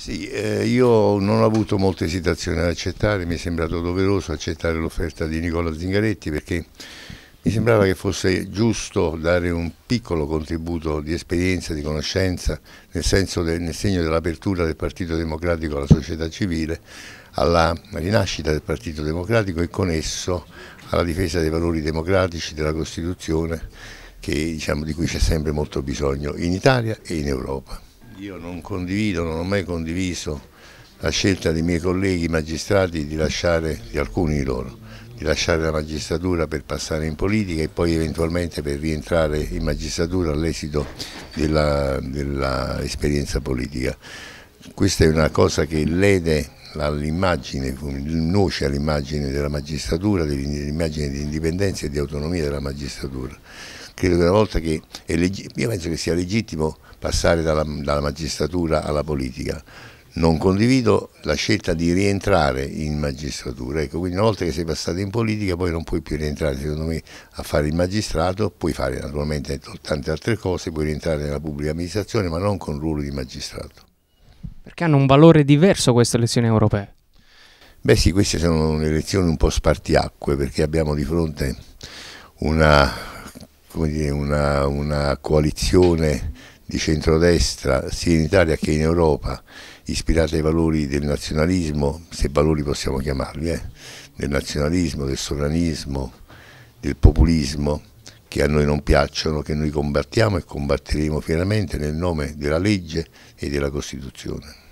Sì, eh, io non ho avuto molte esitazioni ad accettare, mi è sembrato doveroso accettare l'offerta di Nicola Zingaretti perché mi sembrava che fosse giusto dare un piccolo contributo di esperienza, di conoscenza, nel, de, nel segno dell'apertura del Partito Democratico alla società civile, alla rinascita del Partito Democratico e con esso alla difesa dei valori democratici, della Costituzione, che, diciamo, di cui c'è sempre molto bisogno in Italia e in Europa. Io non condivido, non ho mai condiviso la scelta dei miei colleghi magistrati di lasciare, di alcuni di loro, di lasciare la magistratura per passare in politica e poi eventualmente per rientrare in magistratura all'esito dell'esperienza politica. Questa è una cosa che lede all'immagine, nuoce all'immagine della magistratura, dell'immagine di indipendenza e di autonomia della magistratura credo che una volta che è io penso che sia legittimo passare dalla, dalla magistratura alla politica, non condivido la scelta di rientrare in magistratura. Ecco, quindi una volta che sei passato in politica poi non puoi più rientrare, secondo me, a fare il magistrato, puoi fare naturalmente tante altre cose, puoi rientrare nella pubblica amministrazione, ma non con ruolo di magistrato. Perché hanno un valore diverso queste elezioni europee? Beh sì, queste sono elezioni un po' spartiacque perché abbiamo di fronte una dire, una, una coalizione di centrodestra sia in Italia che in Europa ispirata ai valori del nazionalismo, se valori possiamo chiamarli, eh? del nazionalismo, del sovranismo, del populismo, che a noi non piacciono, che noi combattiamo e combatteremo fieramente nel nome della legge e della Costituzione.